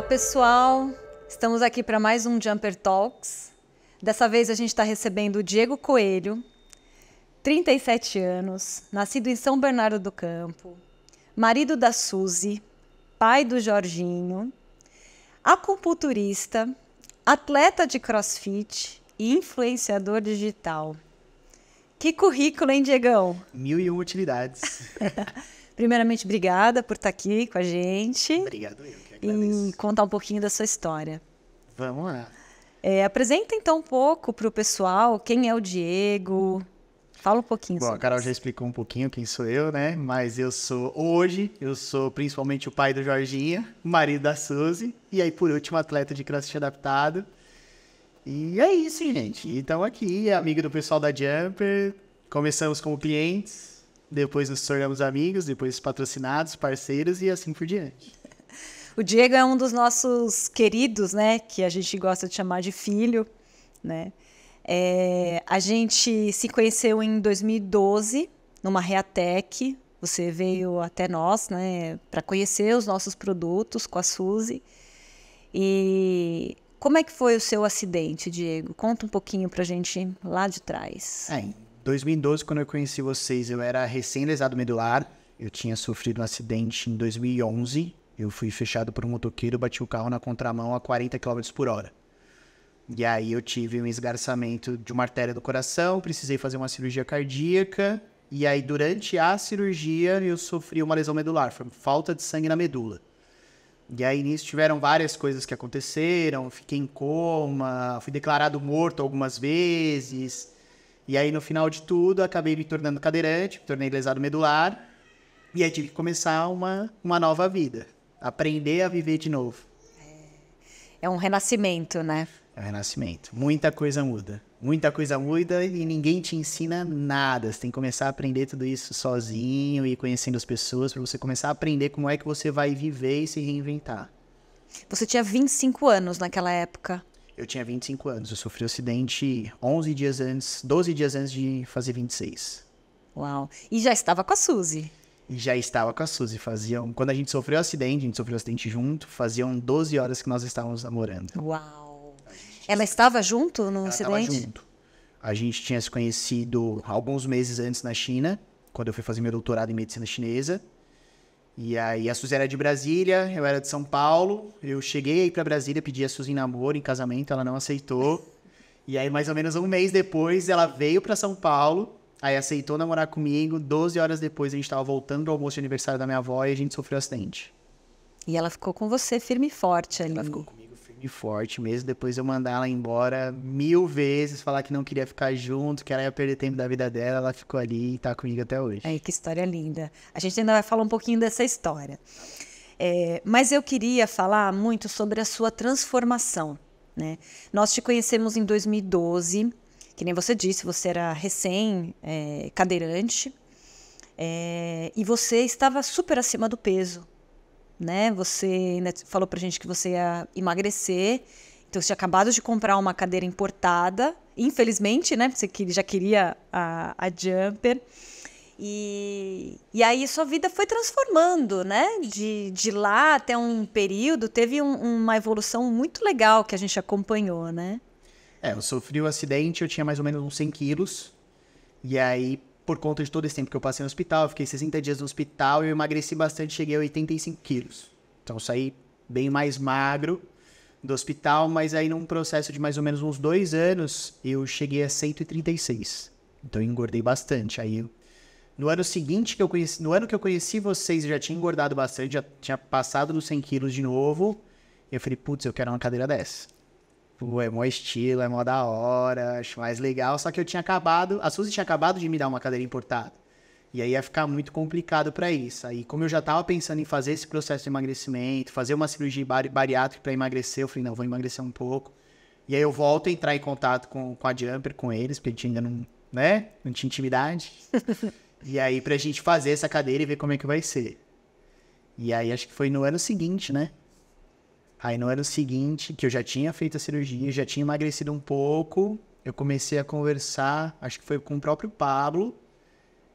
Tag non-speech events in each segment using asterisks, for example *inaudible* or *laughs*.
Olá pessoal, estamos aqui para mais um Jumper Talks. Dessa vez a gente está recebendo o Diego Coelho, 37 anos, nascido em São Bernardo do Campo, marido da Suzy, pai do Jorginho, acupunturista, atleta de crossfit e influenciador digital. Que currículo, hein, Diegão? Mil e um utilidades. *laughs* Primeiramente, obrigada por estar tá aqui com a gente. Obrigado, eu e contar um pouquinho da sua história. Vamos lá. É, apresenta então um pouco para o pessoal quem é o Diego. Fala um pouquinho. Bom, a Carol isso. já explicou um pouquinho quem sou eu, né? Mas eu sou hoje, eu sou principalmente o pai do Jorginha, marido da Suzy e aí por último atleta de crossfit adaptado. E é isso, gente. Então aqui, amigo do pessoal da Jumper, começamos como clientes, depois nos tornamos amigos, depois patrocinados, parceiros e assim por diante. O Diego é um dos nossos queridos, né? Que a gente gosta de chamar de filho, né? É, a gente se conheceu em 2012 numa Reatec. Você veio até nós, né, para conhecer os nossos produtos com a Suzy. E como é que foi o seu acidente, Diego? Conta um pouquinho para a gente lá de trás. É, em 2012, quando eu conheci vocês, eu era recém-lesado medular. Eu tinha sofrido um acidente em 2011 eu fui fechado por um motoqueiro, bati o carro na contramão a 40 km por hora. E aí eu tive um esgarçamento de uma artéria do coração, precisei fazer uma cirurgia cardíaca. E aí, durante a cirurgia, eu sofri uma lesão medular, foi falta de sangue na medula. E aí, nisso, tiveram várias coisas que aconteceram. Fiquei em coma, fui declarado morto algumas vezes. E aí, no final de tudo, acabei me tornando cadeirante, me tornei lesado medular. E aí, tive que começar uma, uma nova vida aprender a viver de novo. É, é um renascimento, né? É um renascimento. Muita coisa muda. Muita coisa muda e ninguém te ensina nada. Você tem que começar a aprender tudo isso sozinho e conhecendo as pessoas para você começar a aprender como é que você vai viver e se reinventar. Você tinha 25 anos naquela época. Eu tinha 25 anos. Eu sofri o um acidente 11 dias antes, 12 dias antes de fazer 26. Uau. E já estava com a Suzy e já estava com a Suzy. Faziam. Quando a gente sofreu o acidente, a gente sofreu o acidente junto, faziam 12 horas que nós estávamos namorando. Uau! Ela é, estava junto no Ela acidente? Estava junto. A gente tinha se conhecido alguns meses antes na China, quando eu fui fazer meu doutorado em medicina chinesa. E aí a Suzy era de Brasília, eu era de São Paulo. Eu cheguei aí para Brasília, pedi a Suzy em namoro, em casamento, ela não aceitou. E aí mais ou menos um mês depois ela veio para São Paulo Aí aceitou namorar comigo. 12 horas depois a gente tava voltando do almoço de aniversário da minha avó e a gente sofreu um acidente. E ela ficou com você firme e forte ali. Ela ficou comigo firme e forte, mesmo depois eu mandar ela embora mil vezes, falar que não queria ficar junto, que ela ia perder tempo da vida dela, ela ficou ali e tá comigo até hoje. Aí, que história linda. A gente ainda vai falar um pouquinho dessa história. É, mas eu queria falar muito sobre a sua transformação. Né? Nós te conhecemos em 2012 que nem você disse, você era recém-cadeirante é, é, e você estava super acima do peso, né? Você né, falou pra gente que você ia emagrecer, então você tinha acabado de comprar uma cadeira importada, infelizmente, né? Você já queria a, a jumper. E, e aí sua vida foi transformando, né? De, de lá até um período, teve um, uma evolução muito legal que a gente acompanhou, né? É, eu sofri o um acidente, eu tinha mais ou menos uns 100 quilos. E aí, por conta de todo esse tempo que eu passei no hospital, eu fiquei 60 dias no hospital e eu emagreci bastante, cheguei a 85 quilos. Então saí bem mais magro do hospital, mas aí num processo de mais ou menos uns dois anos, eu cheguei a 136. Então eu engordei bastante. Aí no ano seguinte que eu conheci, no ano que eu conheci vocês, eu já tinha engordado bastante, já tinha passado dos 100 quilos de novo. Eu falei, putz, eu quero uma cadeira dessa. Pô, tipo, é mó estilo, é mó da hora, acho mais legal. Só que eu tinha acabado, a Suzy tinha acabado de me dar uma cadeira importada. E aí ia ficar muito complicado para isso. Aí, como eu já tava pensando em fazer esse processo de emagrecimento, fazer uma cirurgia bari bariátrica para emagrecer, eu falei, não, vou emagrecer um pouco. E aí eu volto a entrar em contato com, com a Jumper, com eles, porque a gente ainda não, né? Não tinha intimidade. *laughs* e aí, pra gente fazer essa cadeira e ver como é que vai ser. E aí, acho que foi no ano seguinte, né? Aí no ano seguinte, que eu já tinha feito a cirurgia, já tinha emagrecido um pouco, eu comecei a conversar, acho que foi com o próprio Pablo.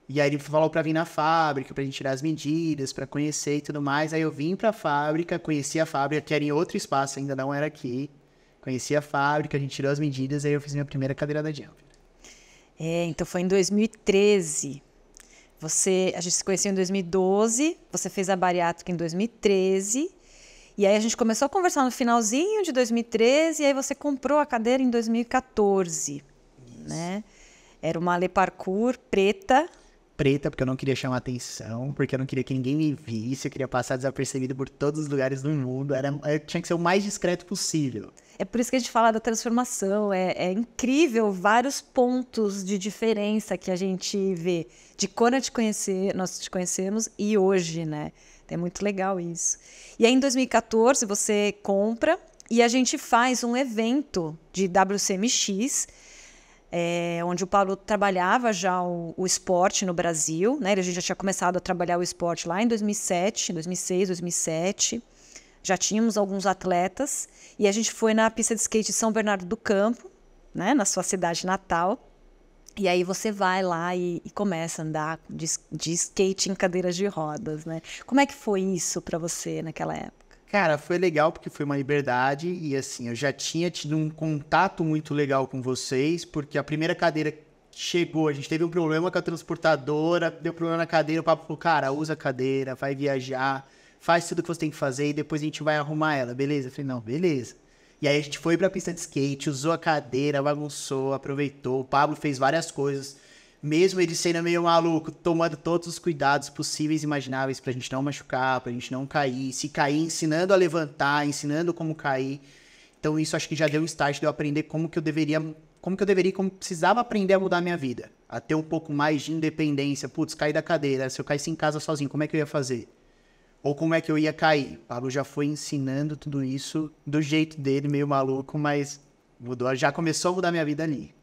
E aí ele falou para vir na fábrica, pra gente tirar as medidas, para conhecer e tudo mais. Aí eu vim pra fábrica, conheci a fábrica, que era em outro espaço, ainda não era aqui. Conheci a fábrica, a gente tirou as medidas, aí eu fiz minha primeira cadeira da jump. É, então foi em 2013. Você, a gente se conheceu em 2012, você fez a bariátrica em 2013 e aí a gente começou a conversar no finalzinho de 2013, e aí você comprou a cadeira em 2014, Isso. né? Era uma Le Parkour preta. Preta, porque eu não queria chamar atenção, porque eu não queria que ninguém me visse, eu queria passar desapercebido por todos os lugares do mundo. Era, eh, tinha que ser o mais discreto possível. É por isso que a gente fala da transformação. É, é, incrível vários pontos de diferença que a gente vê de quando a te conhecer, nós te conhecemos e hoje, né? É muito legal isso. E aí, em 2014, você compra e a gente faz um evento de WCMX, é, onde o Paulo trabalhava já o, o, esporte no Brasil, né? A gente já tinha começado a trabalhar o esporte lá em 2007, 2006, 2007. Já tínhamos alguns atletas e a gente foi na pista de skate de São Bernardo do Campo, né? Na sua cidade natal. E aí você vai lá e, e começa a andar de, de, skate em cadeiras de rodas, né? Como é que foi isso para você naquela época? Cara, foi legal porque foi uma liberdade e assim, eu já tinha tido um contato muito legal com vocês, porque a primeira cadeira chegou, a gente teve um problema com a transportadora, deu problema na cadeira, o papo falou, cara, usa a cadeira, vai viajar, faz tudo que você tem que fazer e depois a gente vai arrumar ela, beleza? Eu falei, não, beleza. E aí a gente foi pra pista de skate, usou a cadeira, bagunçou, aproveitou. O Pablo fez várias coisas. Mesmo ele sendo meio maluco, tomando todos os cuidados possíveis e imagináveis pra gente não machucar, pra gente não cair. Se cair, ensinando a levantar, ensinando como cair. Então isso acho que já deu um start de eu aprender como que eu deveria, como que eu deveria, como precisava aprender a mudar a minha vida. A ter um pouco mais de independência. Putz, cair da cadeira. Se eu caísse em casa sozinho, como é que eu ia fazer? ou como é que eu ia cair. O Pablo já foi ensinando tudo isso do jeito dele, meio maluco, mas mudou, já começou a mudar minha vida ali.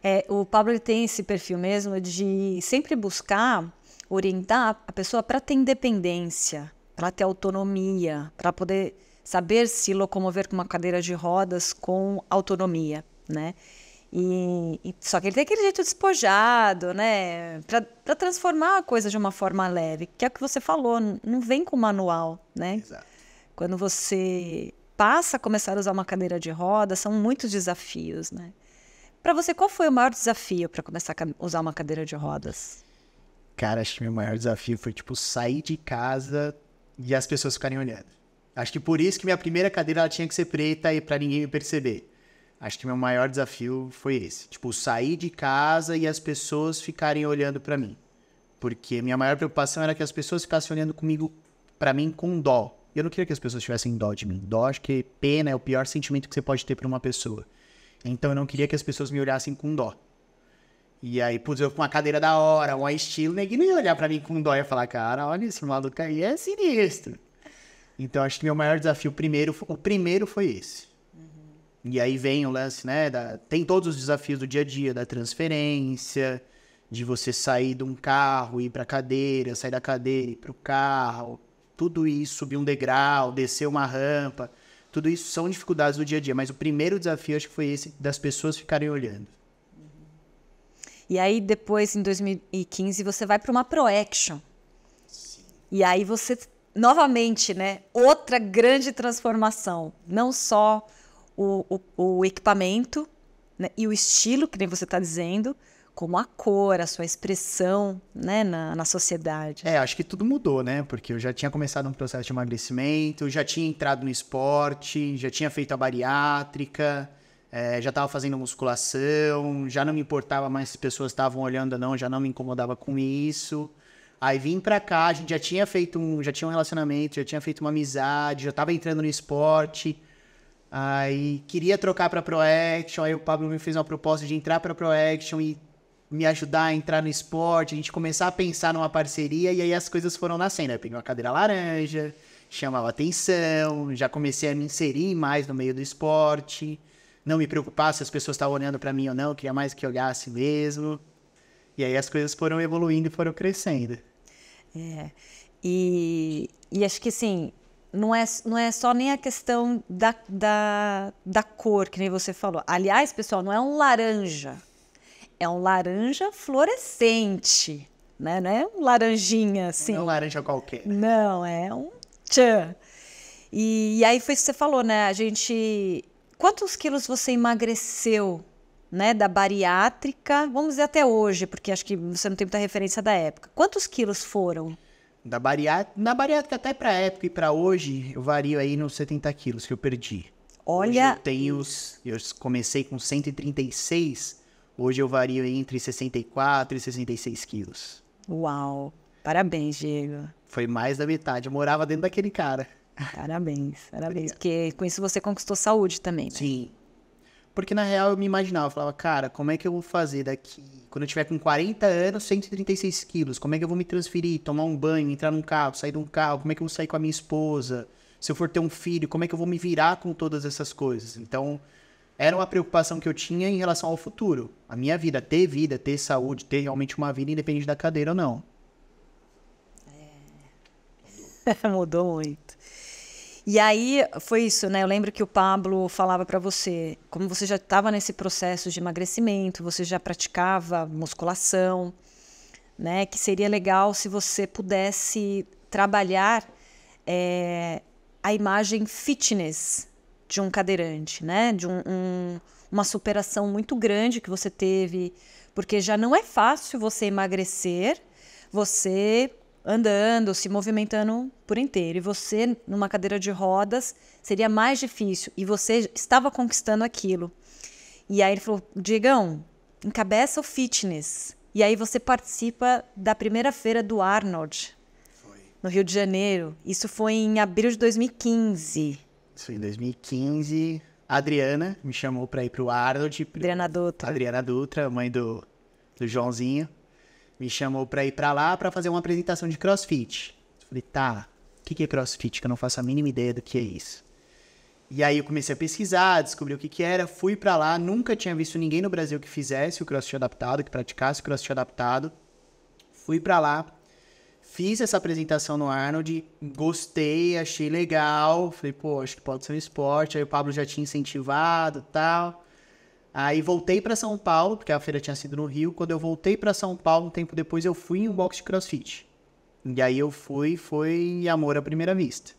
É, o Pablo tem esse perfil mesmo de sempre buscar orientar a pessoa para ter independência, para ter autonomia, para poder saber se locomover com uma cadeira de rodas com autonomia, né? E, e, só que ele tem aquele jeito despojado, né? Para transformar a coisa de uma forma leve, que é o que você falou, não vem com manual, né? Exato. Quando você passa a começar a usar uma cadeira de roda, são muitos desafios, né? Para você, qual foi o maior desafio para começar a usar uma cadeira de rodas? Cara, acho que meu maior desafio foi tipo sair de casa e as pessoas ficarem olhando. Acho que por isso que minha primeira cadeira ela tinha que ser preta e para ninguém me perceber. Acho que meu maior desafio foi esse. Tipo, sair de casa e as pessoas ficarem olhando para mim. Porque minha maior preocupação era que as pessoas ficassem olhando comigo, para mim, com dó. Eu não queria que as pessoas tivessem dó de mim. Dó, acho que pena é o pior sentimento que você pode ter pra uma pessoa. Então eu não queria que as pessoas me olhassem com dó. E aí, putz, eu com uma cadeira da hora, um estilo, ninguém nem ia olhar pra mim com dó e falar, cara, olha esse maluco aí, é sinistro. Então acho que meu maior desafio primeiro, o primeiro foi esse. E aí vem o lance, né? Da, tem todos os desafios do dia a dia, da transferência, de você sair de um carro, ir para cadeira, sair da cadeira, ir para o carro, tudo isso, subir um degrau, descer uma rampa, tudo isso são dificuldades do dia a dia. Mas o primeiro desafio acho que foi esse das pessoas ficarem olhando. E aí depois, em 2015, você vai para uma Proaction. Sim. E aí você, novamente, né? Outra grande transformação. Não só o, o, o equipamento né, e o estilo, que nem você está dizendo, como a cor, a sua expressão né, na, na sociedade. É, acho que tudo mudou, né? Porque eu já tinha começado um processo de emagrecimento, já tinha entrado no esporte, já tinha feito a bariátrica, é, já estava fazendo musculação, já não me importava mais se pessoas estavam olhando ou não, já não me incomodava com isso. Aí vim pra cá, a gente já tinha feito um, já tinha um relacionamento, já tinha feito uma amizade, já estava entrando no esporte. Aí queria trocar para Pro Action, aí o Pablo me fez uma proposta de entrar para Pro Action e me ajudar a entrar no esporte, a gente começar a pensar numa parceria e aí as coisas foram nascendo. Eu peguei uma cadeira laranja, chamava atenção, já comecei a me inserir mais no meio do esporte, não me preocupar se as pessoas estavam olhando para mim ou não, queria mais que olhasse mesmo. E aí as coisas foram evoluindo e foram crescendo. É. E, e acho que assim, não é, não é só nem a questão da, da, da cor, que nem você falou. Aliás, pessoal, não é um laranja. É um laranja fluorescente, né? Não é um laranjinha assim. Não é um laranja qualquer. Não, é um tchan. E, e aí foi isso que você falou, né? A gente. Quantos quilos você emagreceu né, da bariátrica, vamos dizer até hoje, porque acho que você não tem muita referência da época. Quantos quilos foram? Da bariátrica, na bariátrica até pra época e pra hoje, eu vario aí nos 70 quilos que eu perdi. Olha. Hoje eu tenho. Eu comecei com 136, hoje eu vario aí entre 64 e 66 quilos. Uau! Parabéns, Diego. Foi mais da metade. Eu morava dentro daquele cara. Parabéns, parabéns. Obrigado. Porque com isso você conquistou saúde também, né? Sim, porque na real eu me imaginava, eu falava, cara, como é que eu vou fazer daqui? Quando eu tiver com 40 anos, 136 quilos, como é que eu vou me transferir, tomar um banho, entrar num carro, sair de um carro? Como é que eu vou sair com a minha esposa? Se eu for ter um filho, como é que eu vou me virar com todas essas coisas? Então, era uma preocupação que eu tinha em relação ao futuro. A minha vida, ter vida, ter saúde, ter realmente uma vida independente da cadeira ou não. É... *laughs* Mudou muito. E aí foi isso, né? Eu lembro que o Pablo falava para você, como você já estava nesse processo de emagrecimento, você já praticava musculação, né? Que seria legal se você pudesse trabalhar é, a imagem fitness de um cadeirante, né? De um, um, uma superação muito grande que você teve, porque já não é fácil você emagrecer, você andando, se movimentando por inteiro. E você, numa cadeira de rodas, seria mais difícil. E você estava conquistando aquilo. E aí ele falou: Diegão, encabeça o fitness. E aí você participa da primeira feira do Arnold, foi. no Rio de Janeiro. Isso foi em abril de 2015. Isso em 2015. A Adriana me chamou para ir para o Arnold. Adriana Dutra. Adriana Dutra, mãe do, do Joãozinho me chamou pra ir pra lá pra fazer uma apresentação de crossfit. falei, tá, o que, que é crossfit? Que eu não faço a mínima ideia do que é isso. E aí eu comecei a pesquisar, descobri o que, que era, fui para lá, nunca tinha visto ninguém no Brasil que fizesse o crossfit adaptado, que praticasse o crossfit adaptado. Fui para lá, fiz essa apresentação no Arnold, gostei, achei legal, falei, pô, acho que pode ser um esporte. Aí o Pablo já tinha incentivado, tal. Aí voltei para São Paulo, porque a feira tinha sido no Rio. Quando eu voltei para São Paulo, um tempo depois, eu fui em um box de crossfit. E aí eu fui, foi amor à primeira vista.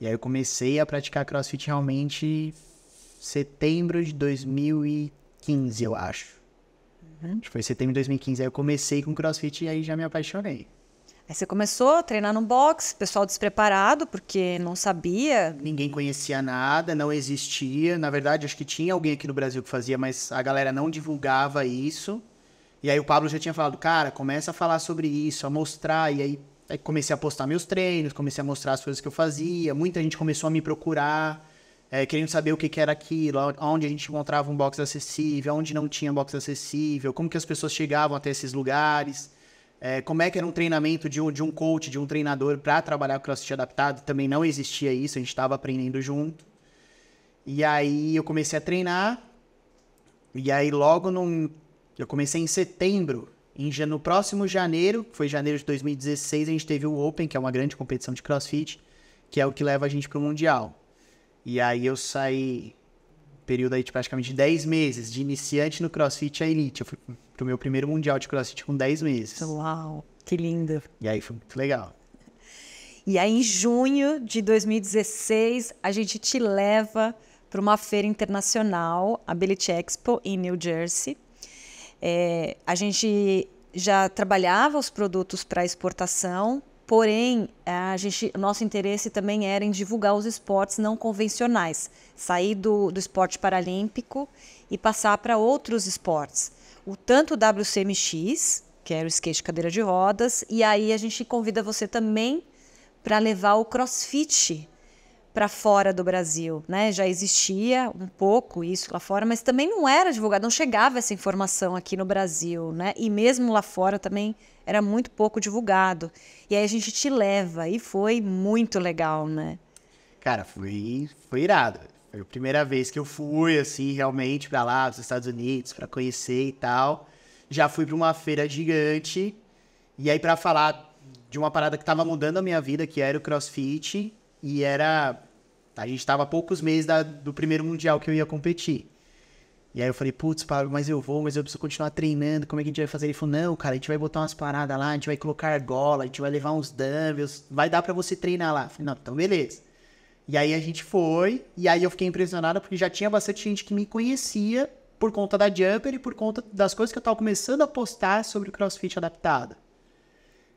E aí eu comecei a praticar crossfit realmente setembro de 2015, eu acho. Uhum. Acho que foi setembro de 2015. Aí eu comecei com crossfit e aí já me apaixonei. Aí você começou a treinar no boxe, pessoal despreparado, porque não sabia. Ninguém conhecia nada, não existia. Na verdade, acho que tinha alguém aqui no Brasil que fazia, mas a galera não divulgava isso. E aí o Pablo já tinha falado, cara, começa a falar sobre isso, a mostrar. E aí, aí comecei a postar meus treinos, comecei a mostrar as coisas que eu fazia. Muita gente começou a me procurar, é, querendo saber o que, que era aquilo, onde a gente encontrava um box acessível, onde não tinha box acessível, como que as pessoas chegavam até esses lugares. É, como é que era um treinamento de um, de um coach, de um treinador para trabalhar crossfit adaptado? Também não existia isso, a gente estava aprendendo junto. E aí eu comecei a treinar. E aí logo num, eu comecei em setembro. Em, no próximo janeiro, que foi janeiro de 2016, a gente teve o Open, que é uma grande competição de crossfit, que é o que leva a gente para o Mundial. E aí eu saí período aí de praticamente 10 meses, de iniciante no crossfit à elite. Eu fui pro meu primeiro mundial de crossfit com 10 meses. Uau, que linda. E aí foi muito legal. E aí, em junho de 2016, a gente te leva para uma feira internacional, a Ability Expo, em New Jersey. É, a gente já trabalhava os produtos para exportação, Porém, é, a gente, nosso interesse também era em divulgar os esportes não convencionais, sair do, do esporte paralímpico e passar para outros esportes. O tanto WCMX, que era o skate cadeira de rodas, e aí a gente convida você também para levar o crossfit para fora do Brasil, né? Já existia um pouco isso lá fora, mas também não era divulgado, não chegava essa informação aqui no Brasil, né? E mesmo lá fora também era muito pouco divulgado. E aí a gente te leva e foi muito legal, né? Cara, foi foi irado. Foi a primeira vez que eu fui assim realmente para lá, os Estados Unidos, para conhecer e tal. Já fui para uma feira gigante. E aí para falar de uma parada que tava mudando a minha vida, que era o CrossFit, e era. A gente estava a poucos meses da, do primeiro mundial que eu ia competir. E aí eu falei, putz, Pablo, mas eu vou, mas eu preciso continuar treinando, como é que a gente vai fazer? Ele falou, não, cara, a gente vai botar umas paradas lá, a gente vai colocar argola, a gente vai levar uns dumbbells, vai dar para você treinar lá. Eu falei, não, então beleza. E aí a gente foi, e aí eu fiquei impressionado porque já tinha bastante gente que me conhecia por conta da Jumper e por conta das coisas que eu tava começando a postar sobre o CrossFit adaptado.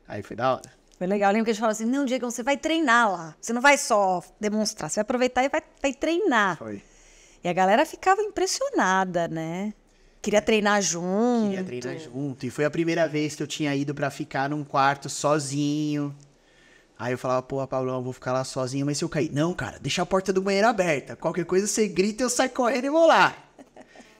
Aí foi da hora. Foi legal. Eu lembro que a gente falou assim: não, Diego, você vai treinar lá. Você não vai só demonstrar, você vai aproveitar e vai, vai treinar. Foi. E a galera ficava impressionada, né? Queria é. treinar junto. Queria treinar junto. E foi a primeira vez que eu tinha ido para ficar num quarto sozinho. Aí eu falava, pô, eu vou ficar lá sozinho, mas se eu cair. Não, cara, deixa a porta do banheiro aberta. Qualquer coisa você grita, eu saio correndo e vou lá.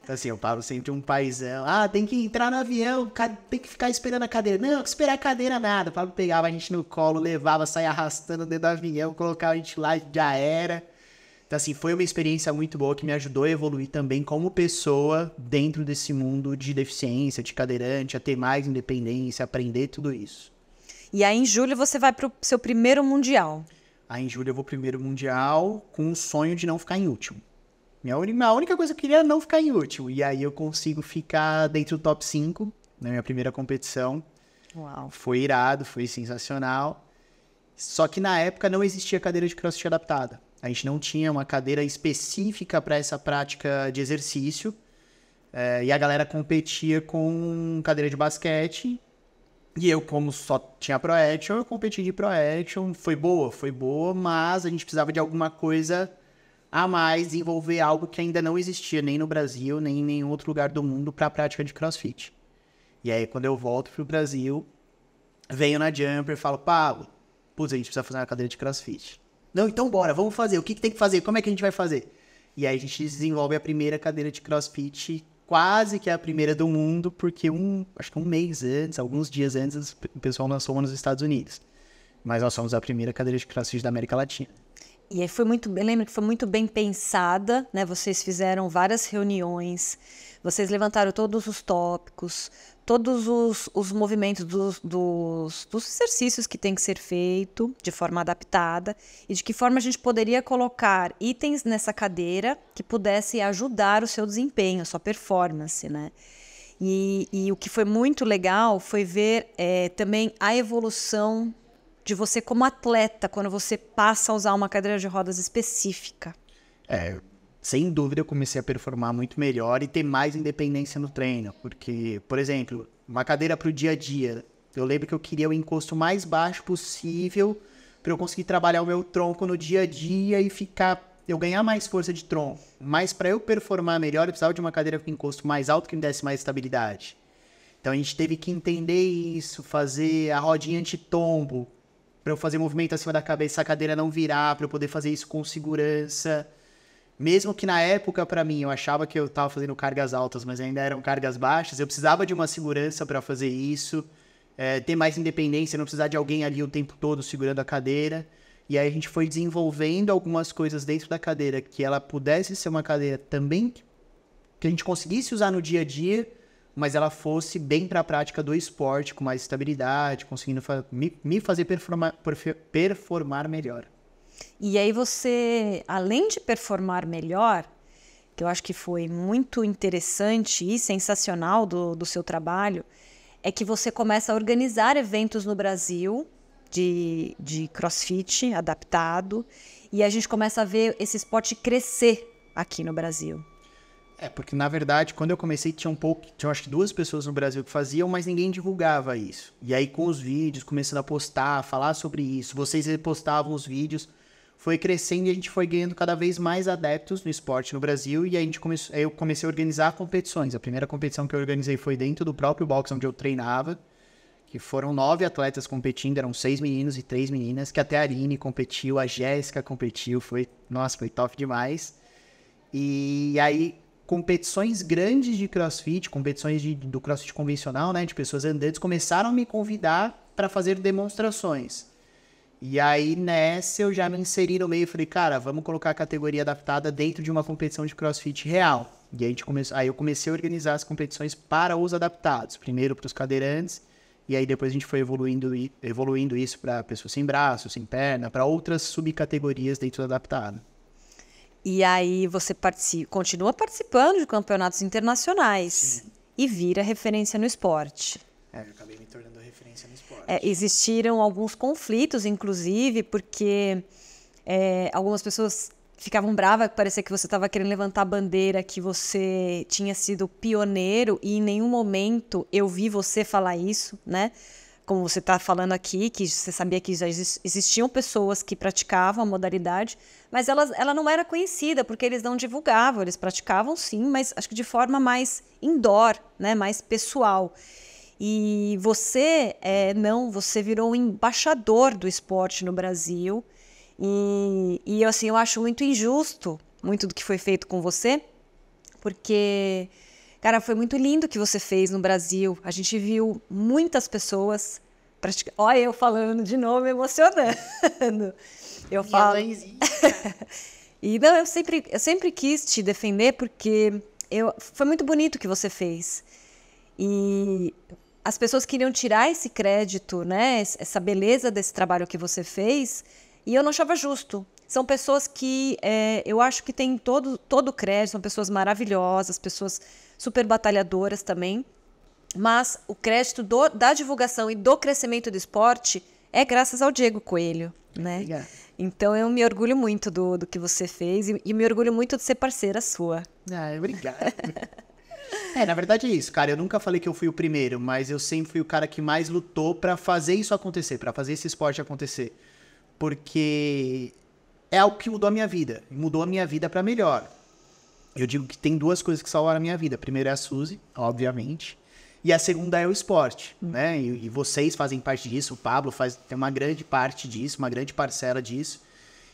Então, assim, o paro sempre um paizão. Ah, tem que entrar no avião, tem que ficar esperando a cadeira. Não, que esperar a cadeira nada. O Pablo pegava a gente no colo, levava, saia arrastando dentro do avião, colocava a gente lá, já era. Então, assim, foi uma experiência muito boa que me ajudou a evoluir também como pessoa dentro desse mundo de deficiência, de cadeirante, a ter mais independência, aprender tudo isso. E aí, em julho, você vai pro seu primeiro mundial. Aí, em julho, eu vou primeiro mundial com o sonho de não ficar em último. Minha a única coisa que eu queria era não ficar em último. E aí eu consigo ficar dentro do top 5 na minha primeira competição. Uau. Foi irado, foi sensacional. Só que na época não existia cadeira de crossfit adaptada. A gente não tinha uma cadeira específica para essa prática de exercício. É, e a galera competia com cadeira de basquete. E eu, como só tinha Pro Action, eu competi de Pro Action. Foi boa, foi boa, mas a gente precisava de alguma coisa a mais envolver algo que ainda não existia nem no Brasil, nem em nenhum outro lugar do mundo para a prática de crossfit. E aí, quando eu volto pro Brasil, venho na Jumper e falo, Pablo, putz, a gente precisa fazer uma cadeira de crossfit. Não, então bora, vamos fazer. O que, que tem que fazer? Como é que a gente vai fazer? E aí a gente desenvolve a primeira cadeira de crossfit, quase que a primeira do mundo, porque um, acho que um mês antes, alguns dias antes, o pessoal lançou uma nos Estados Unidos. Mas nós somos a primeira cadeira de crossfit da América Latina. E foi muito, eu lembro que foi muito bem pensada, né? Vocês fizeram várias reuniões, vocês levantaram todos os tópicos, todos os, os movimentos dos, dos, dos, exercícios que tem que ser feito de forma adaptada e de que forma a gente poderia colocar itens nessa cadeira que pudesse ajudar o seu desempenho, a sua performance, né? E, e o que foi muito legal foi ver é, também a evolução de você como atleta quando você passa a usar uma cadeira de rodas específica? É, sem dúvida eu comecei a performar muito melhor e ter mais independência no treino, porque, por exemplo, uma cadeira para o dia a dia, eu lembro que eu queria o encosto mais baixo possível para eu conseguir trabalhar o meu tronco no dia a dia e ficar eu ganhar mais força de tronco, mas para eu performar melhor, eu precisava de uma cadeira com encosto mais alto que me desse mais estabilidade. Então a gente teve que entender isso, fazer a rodinha anti-tombo, para eu fazer movimento acima da cabeça, a cadeira não virar, para eu poder fazer isso com segurança. Mesmo que na época, para mim, eu achava que eu estava fazendo cargas altas, mas ainda eram cargas baixas, eu precisava de uma segurança para fazer isso, é, ter mais independência, não precisar de alguém ali o tempo todo segurando a cadeira. E aí a gente foi desenvolvendo algumas coisas dentro da cadeira que ela pudesse ser uma cadeira também que a gente conseguisse usar no dia a dia, mas ela fosse bem para a prática do esporte, com mais estabilidade, conseguindo fa me, me, fazer performar, performar melhor. E aí você, além de performar melhor, que eu acho que foi muito interessante e sensacional do, do seu trabalho, é que você começa a organizar eventos no Brasil de, de crossfit adaptado, e a gente começa a ver esse esporte crescer aqui no Brasil. É, porque na verdade, quando eu comecei, tinha um pouco, tinha acho que duas pessoas no Brasil que faziam, mas ninguém divulgava isso. E aí com os vídeos, começando a postar, falar sobre isso, vocês postavam os vídeos, foi crescendo e a gente foi ganhando cada vez mais adeptos no esporte no Brasil e aí a gente eu comecei a organizar competições. A primeira competição que eu organizei foi dentro do próprio box onde eu treinava, que foram nove atletas competindo, eram seis meninos e três meninas, que até a Arine competiu, a Jéssica competiu, foi, nossa, foi top demais. E aí competições grandes de crossfit, competições de, do crossfit convencional, né, de pessoas andantes, começaram a me convidar para fazer demonstrações. E aí nessa eu já me inseri no meio e falei, cara, vamos colocar a categoria adaptada dentro de uma competição de crossfit real. E aí, come... aí eu comecei a organizar as competições para os adaptados, primeiro para os cadeirantes, e aí depois a gente foi evoluindo, evoluindo isso para pessoas sem braço, sem perna, para outras subcategorias dentro do adaptado. E aí você participa, continua participando de campeonatos internacionais Sim. e vira referência no esporte. É, eu acabei me tornando referência no esporte. É, existiram alguns conflitos, inclusive, porque é, algumas pessoas ficavam bravas, parecia que você estava querendo levantar a bandeira, que você tinha sido pioneiro e em nenhum momento eu vi você falar isso, né? como você está falando aqui, que você sabia que já existiam pessoas que praticavam a modalidade, mas ela, ela não era conhecida, porque eles não divulgavam, eles praticavam sim, mas acho que de forma mais indoor, né, mais pessoal. E você, é, não, você virou um embaixador do esporte no Brasil, e, e assim, eu acho muito injusto muito do que foi feito com você, porque Cara, foi muito lindo o que você fez no Brasil. A gente viu muitas pessoas. Pratica... Olha, eu falando de novo, emocionando. Eu Minha falo. *laughs* e não, eu sempre, eu sempre quis te defender porque eu, foi muito bonito o que você fez. E as pessoas queriam tirar esse crédito, né? Essa beleza desse trabalho que você fez. E eu não achava justo são pessoas que é, eu acho que têm todo, todo o crédito, são pessoas maravilhosas, pessoas super batalhadoras também. Mas o crédito do, da divulgação e do crescimento do esporte é graças ao Diego Coelho, né? Obrigada. Então eu me orgulho muito do, do que você fez e, e me orgulho muito de ser parceira sua. Ah, obrigada. *laughs* É, na verdade é isso, cara. Eu nunca falei que eu fui o primeiro, mas eu sempre fui o cara que mais lutou para fazer isso acontecer, para fazer esse esporte acontecer. Porque é algo que mudou a minha vida. Mudou a minha vida para melhor eu digo que tem duas coisas que salvaram a minha vida. A primeira é a Suzy, obviamente. E a segunda é o esporte, né? E, e, vocês fazem parte disso, o Pablo faz tem uma grande parte disso, uma grande parcela disso.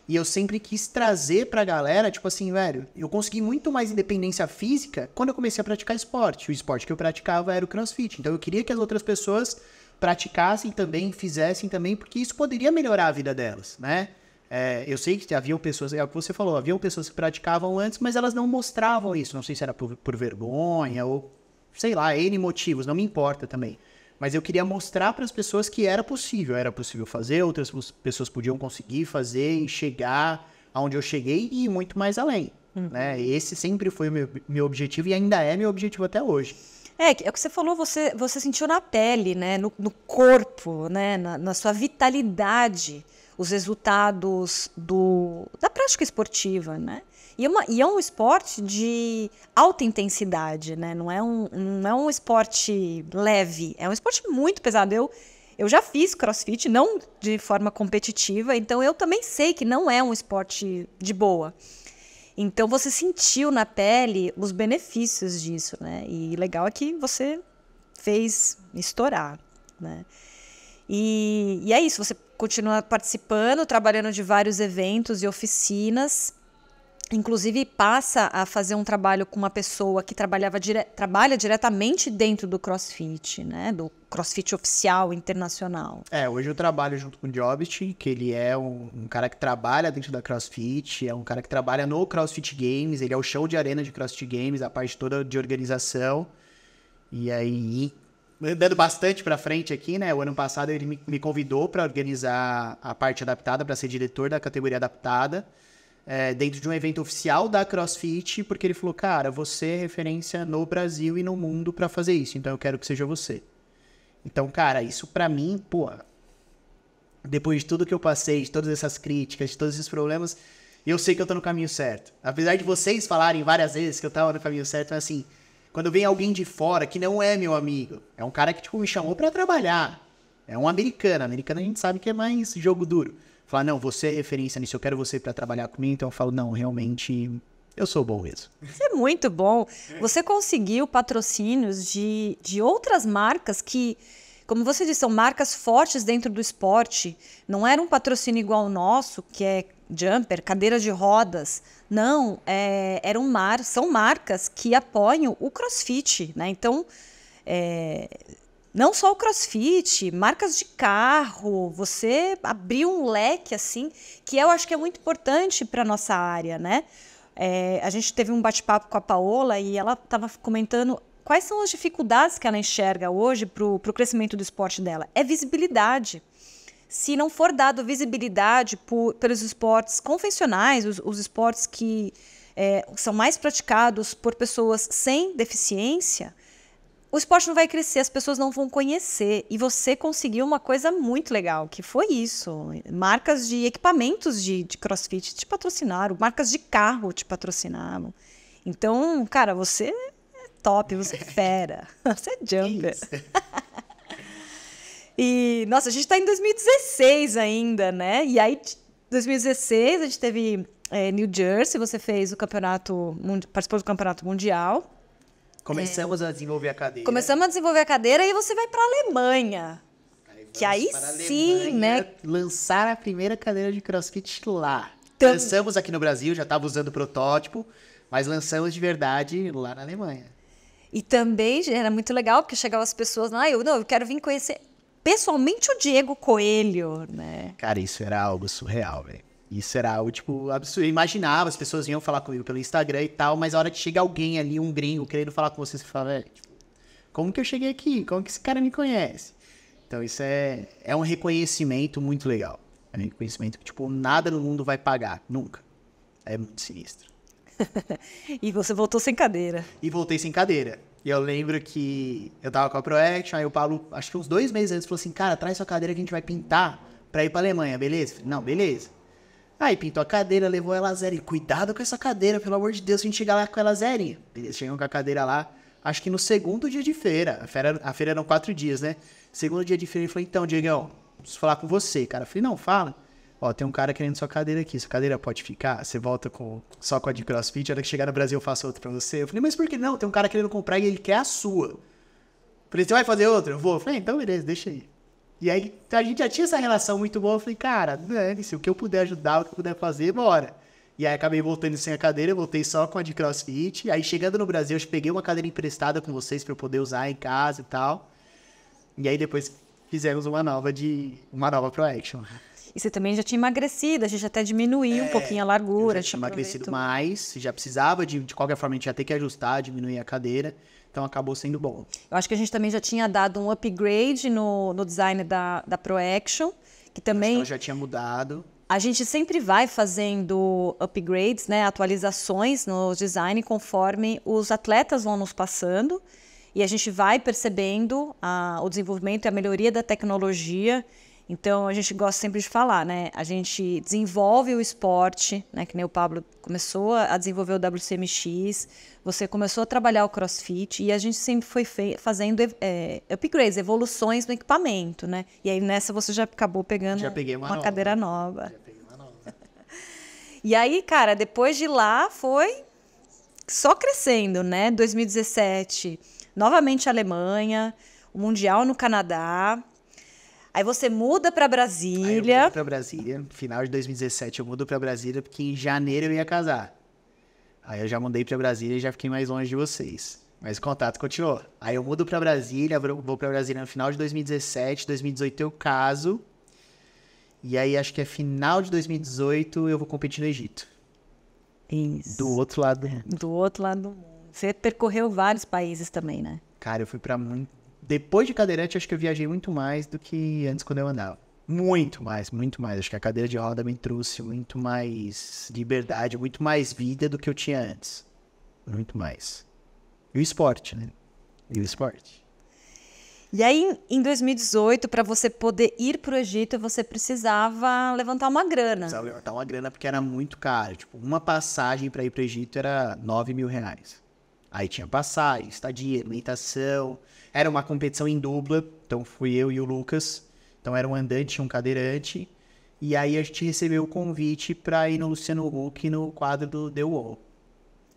E eu sempre quis trazer pra galera, tipo assim, velho, eu consegui muito mais independência física quando eu comecei a praticar esporte. O esporte que eu praticava era o crossfit. Então eu queria que as outras pessoas praticassem também, fizessem também, porque isso poderia melhorar a vida delas, né? É, eu sei que haviam pessoas, é o que você falou, haviam pessoas que praticavam antes, mas elas não mostravam isso. Não sei se era por, por vergonha ou sei lá, N motivos, não me importa também. Mas eu queria mostrar para as pessoas que era possível, era possível fazer, outras pessoas podiam conseguir fazer e chegar aonde eu cheguei e ir muito mais além. Uhum. Né? Esse sempre foi o meu, meu objetivo e ainda é meu objetivo até hoje. É, é o que você falou, você, você sentiu na pele, né? no, no corpo, né? na, na sua vitalidade os resultados do, da prática esportiva, né? E, é uma, e é um esporte de alta intensidade, né? Não é, um, não é um esporte leve, é um esporte muito pesado. Eu, eu já fiz crossfit, não de forma competitiva, então eu também sei que não é um esporte de boa. Então você sentiu na pele os benefícios disso, né? E legal é que você fez estourar, né? E, e, é isso, você continua participando, trabalhando de vários eventos e oficinas. Inclusive passa a fazer um trabalho com uma pessoa que trabalhava dire trabalha diretamente dentro do CrossFit, né? Do CrossFit oficial internacional. É, hoje eu trabalho junto com o Jobst, que ele é um, um, cara que trabalha dentro da CrossFit, é um cara que trabalha no CrossFit Games, ele é o show de arena de CrossFit Games, a parte toda de organização. E aí andando bastante para frente aqui, né? O ano passado ele me convidou para organizar a parte adaptada, para ser diretor da categoria adaptada, é, dentro de um evento oficial da CrossFit, porque ele falou: cara, você é referência no Brasil e no mundo para fazer isso, então eu quero que seja você. Então, cara, isso para mim, pô, depois de tudo que eu passei, de todas essas críticas, de todos esses problemas, eu sei que eu tô no caminho certo. Apesar de vocês falarem várias vezes que eu tava no caminho certo, mas assim quando vem alguém de fora que não é meu amigo, é um cara que tipo, me chamou para trabalhar. É um americano. Americano a gente sabe que é mais jogo duro. Falar, não, você é referência nisso, eu quero você para trabalhar comigo. Então eu falo, não, realmente eu sou bom mesmo. é muito bom. Você conseguiu patrocínios de, de outras marcas que, como você disse, são marcas fortes dentro do esporte. Não era um patrocínio igual o nosso, que é jumper, cadeira de rodas. Não, é, eram mar, são marcas que apoiam o crossfit, né? Então, é, não só o crossfit, marcas de carro, você abriu um leque assim, que eu acho que é muito importante para nossa área, né? É, a gente teve um bate-papo com a Paola e ela estava comentando quais são as dificuldades que ela enxerga hoje para o crescimento do esporte dela. É visibilidade se não for dado visibilidade por, pelos esportes convencionais, os, os esportes que é, são mais praticados por pessoas sem deficiência, o esporte não vai crescer, as pessoas não vão conhecer. E você conseguiu uma coisa muito legal, que foi isso. Marcas de equipamentos de, de crossfit te patrocinaram, marcas de carro te patrocinaram. Então, cara, você é top, você é fera, *laughs* você é jumper. *laughs* E, nossa, a gente está em 2016 ainda, né? E aí, 2016, a gente teve é, New Jersey, você fez o campeonato, participou do campeonato mundial. Começamos é. a desenvolver a cadeira. Começamos a desenvolver a cadeira e você vai para a Alemanha. Aí que aí sim, né? Lançar a primeira cadeira de crossfit lá. Lançamos aqui no Brasil, já estava usando protótipo, mas lançamos de verdade lá na Alemanha. E também era muito legal, porque chegavam as pessoas lá, ah, eu não, eu quero vir conhecer pessoalmente o Diego Coelho, né? Cara, isso era algo surreal, velho. Isso era algo, tipo, absurdo. Eu imaginava, as pessoas iam falar comigo pelo Instagram e tal, mas a hora que chega alguém ali, um gringo, querendo falar com você, você fala, velho, tipo, como que eu cheguei aqui? Como que esse cara me conhece? Então isso é, é um reconhecimento muito legal. É um reconhecimento que, tipo, nada no mundo vai pagar, nunca. É muito sinistro. *laughs* e você voltou sem cadeira. E voltei sem cadeira. E eu lembro que eu tava com a ProAction, aí o Paulo, acho que uns dois meses antes, falou assim: cara, traz sua cadeira que a gente vai pintar pra ir pra Alemanha, beleza? Falei, não, beleza. Aí pintou a cadeira, levou ela a zero. E cuidado com essa cadeira, pelo amor de Deus, a gente chegar lá com ela zerinha. Beleza, chegamos com a cadeira lá, acho que no segundo dia de feira. A feira, a feira eram quatro dias, né? Segundo dia de feira, ele falou: então, Diegão, preciso falar com você, cara. Eu falei: não, fala. Ó, tem um cara querendo sua cadeira aqui. Sua cadeira pode ficar? Você volta com, só com a de crossfit. A hora que chegar no Brasil, eu faço outra pra você. Eu falei, mas por que não? Tem um cara querendo comprar e ele quer a sua. Eu falei, você vai fazer outra? Eu vou. Eu falei, ah, então beleza, deixa aí. E aí, a gente já tinha essa relação muito boa. Eu falei, cara, dane-se, o que eu puder ajudar, o que eu puder fazer, bora. E aí, acabei voltando sem a cadeira, voltei só com a de crossfit. Aí, chegando no Brasil, eu peguei uma cadeira emprestada com vocês pra eu poder usar em casa e tal. E aí, depois fizemos uma nova de. Uma nova Pro Action. E você também já tinha emagrecido, a gente até diminuiu é, um pouquinho a largura. Eu já tinha emagrecido mais, já precisava, de, de qualquer forma, a gente ia ter que ajustar, diminuir a cadeira. Então acabou sendo bom. Eu acho que a gente também já tinha dado um upgrade no, no design da, da ProAction, que também. Então já tinha mudado. A gente sempre vai fazendo upgrades, né, atualizações no design conforme os atletas vão nos passando e a gente vai percebendo a, o desenvolvimento e a melhoria da tecnologia então a gente gosta sempre de falar, né? A gente desenvolve o esporte, né? Que nem o Pablo começou a desenvolver o WCMX, você começou a trabalhar o CrossFit e a gente sempre foi fazendo é, upgrades, evoluções no equipamento, né? E aí nessa você já acabou pegando já uma, uma cadeira nova. Já peguei uma nova. *laughs* e aí, cara, depois de lá foi só crescendo, né? 2017, novamente Alemanha, o Mundial no Canadá. Aí você muda para Brasília. Aí eu mudo pra Brasília. Final de 2017 eu mudo para Brasília porque em janeiro eu ia casar. Aí eu já mudei para Brasília e já fiquei mais longe de vocês. Mas o contato continuou. Aí eu mudo para Brasília, vou para Brasília no final de 2017, 2018 eu caso. E aí acho que é final de 2018 eu vou competir no Egito. Isso. Do outro lado do mundo. Do outro lado do mundo. Você percorreu vários países também, né? Cara, eu fui para muito depois de cadeirante, acho que eu viajei muito mais do que antes quando eu andava. Muito mais, muito mais. Acho que a cadeira de roda me trouxe muito mais liberdade, muito mais vida do que eu tinha antes. Muito mais. E o esporte, né? E o esporte. E aí, em 2018, para você poder ir para o Egito, você precisava levantar uma grana. Precisava levantar uma grana porque era muito caro. Tipo, uma passagem para ir para o Egito era 9 mil reais. Aí tinha passagem, estadia, alimentação. Era uma competição em dupla, então fui eu e o Lucas. Então era um andante e um cadeirante. E aí a gente recebeu o convite para ir no Luciano Huck no quadro do The Wall.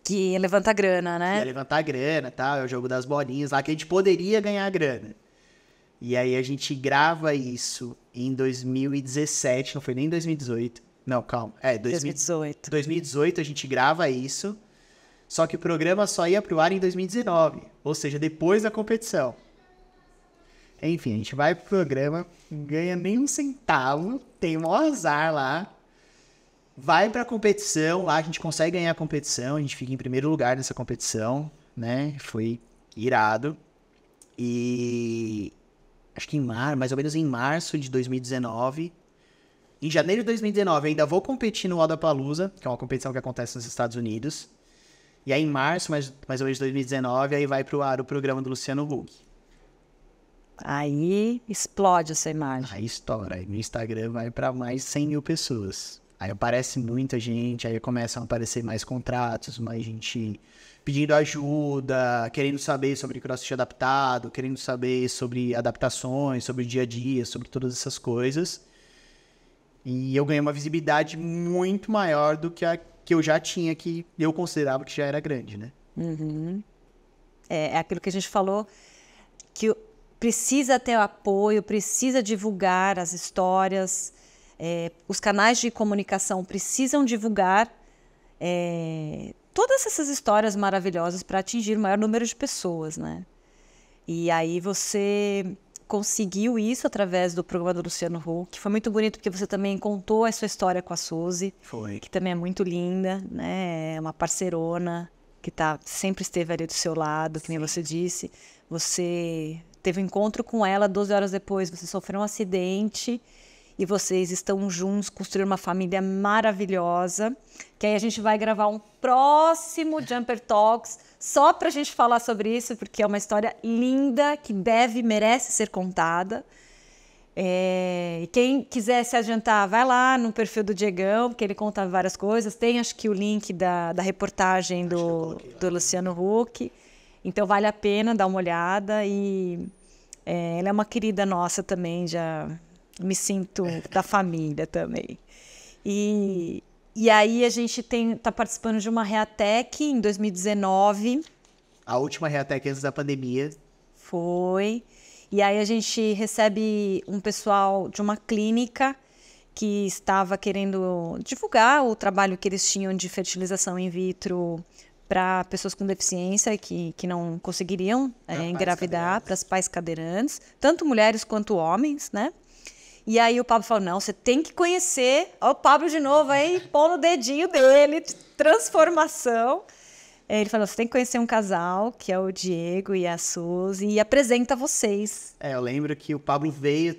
Que levanta grana, né? Que ia levantar grana, tá? é o jogo das bolinhas lá, que a gente poderia ganhar grana. E aí a gente grava isso em 2017, não foi nem 2018. Não, calma. É, 2018. 2018 a gente grava isso. Só que o programa só ia pro ar em 2019, ou seja, depois da competição. Enfim, a gente vai pro programa, ganha nem um centavo, tem um azar lá. Vai pra competição, lá a gente consegue ganhar a competição, a gente fica em primeiro lugar nessa competição, né? Foi irado. E acho que em março, mais ou menos em março de 2019, em janeiro de 2019, ainda vou competir no Palusa, que é uma competição que acontece nos Estados Unidos. E aí, em março, mais, mais ou menos de 2019, aí vai pro ar o programa do Luciano Huck. Aí explode essa imagem. Aí estoura. Aí no Instagram vai para mais 100 mil pessoas. Aí aparece muita gente, aí começam a aparecer mais contratos, mais gente pedindo ajuda, querendo saber sobre crossfit adaptado, querendo saber sobre adaptações, sobre o dia a dia, sobre todas essas coisas. E eu ganhei uma visibilidade muito maior do que a que eu já tinha que eu considerava que já era grande, né? Uhum. É, é aquilo que a gente falou que precisa ter apoio, precisa divulgar as histórias, é, os canais de comunicação precisam divulgar é, todas essas histórias maravilhosas para atingir o maior número de pessoas, né? E aí você conseguiu isso através do programa do Luciano Huck. Foi muito bonito porque você também contou a sua história com a Suzy. Foi. Que também é muito linda, né? É uma parceirona que tá, sempre esteve ali do seu lado, que Sim. nem você disse. Você teve um encontro com ela 12 horas depois, você sofreu um acidente e vocês estão juntos, construindo uma família maravilhosa. Que aí a gente vai gravar um próximo Jumper Talks só para a gente falar sobre isso, porque é uma história linda que deve, merece ser contada. É, quem quiser se adiantar, vai lá no perfil do Diegão, porque ele conta várias coisas. Tem acho que o link da, da reportagem do, do Luciano Huck. Então vale a pena dar uma olhada. E é, ela é uma querida nossa também, já me sinto é. da família também. E, hum. e aí a gente tem, tá participando de uma Reatec em 2019. A última Reatec antes da pandemia. Foi. E aí a gente recebe um pessoal de uma clínica que estava querendo divulgar o trabalho que eles tinham de fertilização in vitro para pessoas com deficiência que, que não conseguiriam é, engravidar, para as pais cadeirantes, tanto mulheres quanto homens, né? E aí o Pablo falou: não, você tem que conhecer. Olha o Pablo de novo aí, pondo no dedinho dele, transformação. É, ele falou: você tem que conhecer um casal, que é o Diego e a Suzy, e apresenta vocês. É, eu lembro que o Pablo veio,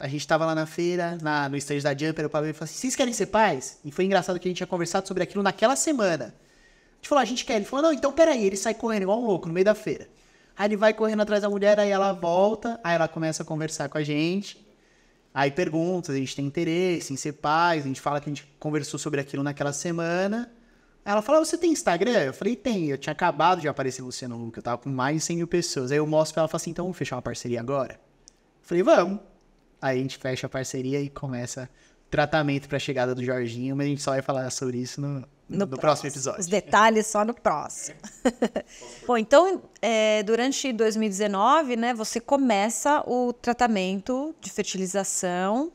a gente estava lá na feira, na, no estande da Jumper, o Pablo falou assim: vocês querem ser pais? E foi engraçado que a gente tinha conversado sobre aquilo naquela semana. A gente falou: a gente quer. Ele falou: não, então peraí. Ele sai correndo igual um louco no meio da feira. Aí ele vai correndo atrás da mulher, aí ela volta, aí ela começa a conversar com a gente. Aí pergunta, a gente tem interesse em ser pais, a gente fala que a gente conversou sobre aquilo naquela semana. Ela fala, ah, você tem Instagram? Eu falei, tem. Eu tinha acabado de aparecer você no Huck, eu tava com mais de 100 mil pessoas. Aí eu mostro pra ela, falo assim, então vamos fechar uma parceria agora? Eu falei, vamos. Aí a gente fecha a parceria e começa tratamento para a chegada do Jorginho, mas a gente só vai falar sobre isso no, no, no próximo, episódio. Os detalhes só no próximo. *laughs* Bom, então, é, durante 2019, né, você começa o tratamento de fertilização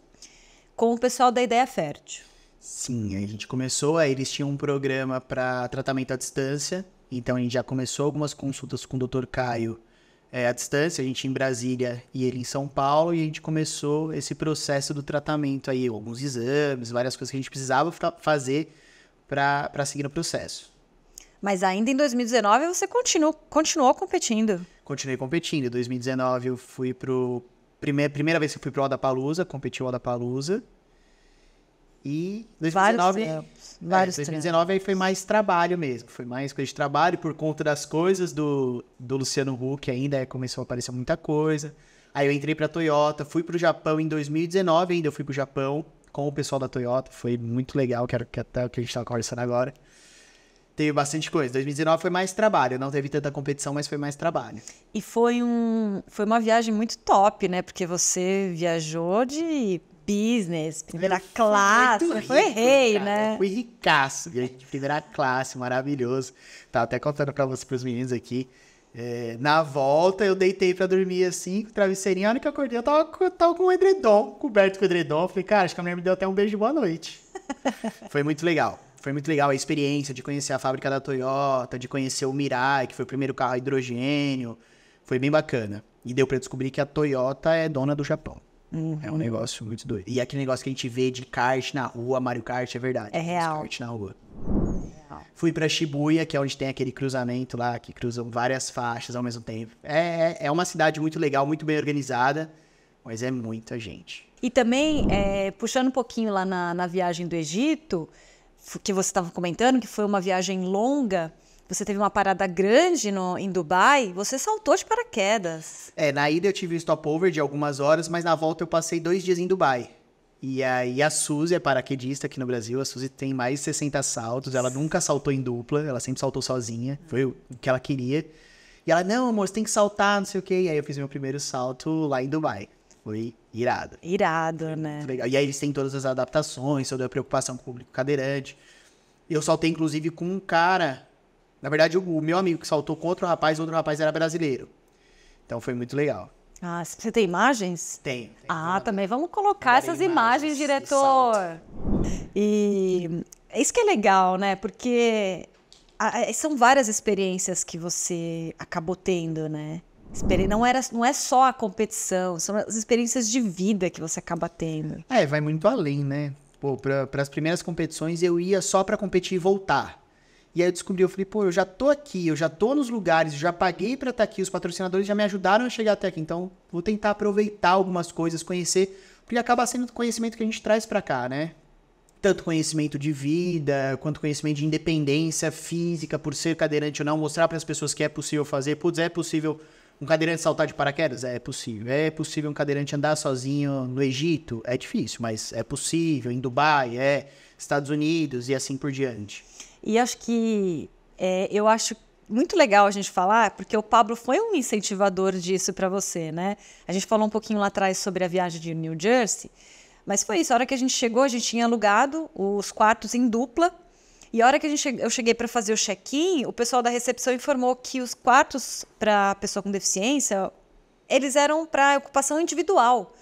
com o pessoal da Ideia Fértil. Sim, a gente começou, aí eles tinham um programa para tratamento à distância, então a gente já começou algumas consultas com o Dr. Caio é, à distância, a gente em Brasília e ele em São Paulo, e a gente começou esse processo do tratamento aí, alguns exames, várias coisas que a gente precisava fazer para seguir no processo. Mas ainda em 2019 você continuou, continuou competindo. Continuei competindo. Em 2019 eu fui pro. Primeira, primeira vez que eu fui pro Palusa competi o Palusa e 2019, vários é, é, vários 2019 trampos. aí foi mais trabalho mesmo, foi mais coisa de trabalho por conta das coisas do, do Luciano Huck ainda é, começou a aparecer muita coisa. Aí eu entrei para Toyota, fui para o Japão em 2019 ainda, eu fui para o Japão com o pessoal da Toyota, foi muito legal, que, era, que até o que a gente tava tá conversando agora. Teve bastante coisa. 2019 foi mais trabalho, não teve tanta competição, mas foi mais trabalho. E foi, um, foi uma viagem muito top, né? Porque você viajou de business, primeira eu classe. Fui rico, eu cara. né? Eu fui ricaço, gente. primeira classe, maravilhoso. Tava até contando pra você, pros meninos aqui. É, na volta, eu deitei pra dormir assim, com travesseirinho. A hora que eu acordei, eu tava, tava com o um edredom, coberto com o edredom. falei, cara, acho que a mulher me deu até um beijo de boa noite. *laughs* Foi muito legal foi muito legal a experiência de conhecer a fábrica da Toyota, de conhecer o Mirai, que foi o primeiro carro a hidrogênio. Foi bem bacana. E deu para descobrir que a Toyota é dona do Japão. Uhum. É um negócio muito doido. E é aquele negócio que a gente vê de kart na rua, Mario Kart, é verdade. É real. Kart na rua. É Fui pra Shibuya, que é onde tem aquele cruzamento lá, que cruzam várias faixas ao mesmo tempo. É, é, é uma cidade muito legal, muito bem organizada, mas é muita gente. E também, é, puxando um pouquinho lá na, na viagem do Egito, que você estava comentando, que foi uma viagem longa, você teve uma parada grande no, em Dubai, você saltou de paraquedas. É, na ida eu tive um stopover de algumas horas, mas na volta eu passei dois dias em Dubai. E aí a Suzy é paraquedista aqui no Brasil. A Suzy tem mais de 60 saltos. Ela nunca saltou em dupla, ela sempre saltou sozinha. Foi o que ela queria. E ela, não, amor, você tem que saltar, não sei o quê. E aí eu fiz meu primeiro salto lá em Dubai. Foi irado. Irado, né? E aí eles têm todas as adaptações toda a preocupação com o público cadeirante. Eu saltei, inclusive, com um cara na verdade, o meu amigo que saltou contra o rapaz, o outro rapaz era brasileiro. Então foi muito legal. Ah, você tem imagens? Tem. tem ah, uma... também vamos colocar essas imagens, imagens diretor. E isso que é legal, né? Porque são várias experiências que você acabou tendo, né? Não, era, não é só a competição, são as experiências de vida que você acaba tendo. É, vai muito além, né? Pô, para as primeiras competições eu ia só para competir e voltar. E aí eu descobri, eu falei, pô, eu já tô aqui, eu já tô nos lugares, já paguei para estar tá aqui, os patrocinadores já me ajudaram a chegar até aqui, então vou tentar aproveitar algumas coisas, conhecer, porque acaba sendo conhecimento que a gente traz para cá, né? Tanto conhecimento de vida, quanto conhecimento de independência física, por ser cadeirante ou não, mostrar para as pessoas que é possível fazer, putz, é possível um cadeirante saltar de paraquedas? É possível. É possível um cadeirante andar sozinho no Egito? É difícil, mas é possível. Em Dubai, é Estados Unidos e assim por diante. E acho que é, eu acho muito legal a gente falar, porque o Pablo foi um incentivador disso para você, né? A gente falou um pouquinho lá atrás sobre a viagem de New Jersey, mas foi isso. A hora que a gente chegou, a gente tinha alugado os quartos em dupla. E a hora que a gente, eu cheguei para fazer o check-in, o pessoal da recepção informou que os quartos para pessoa com deficiência, eles eram para ocupação individual.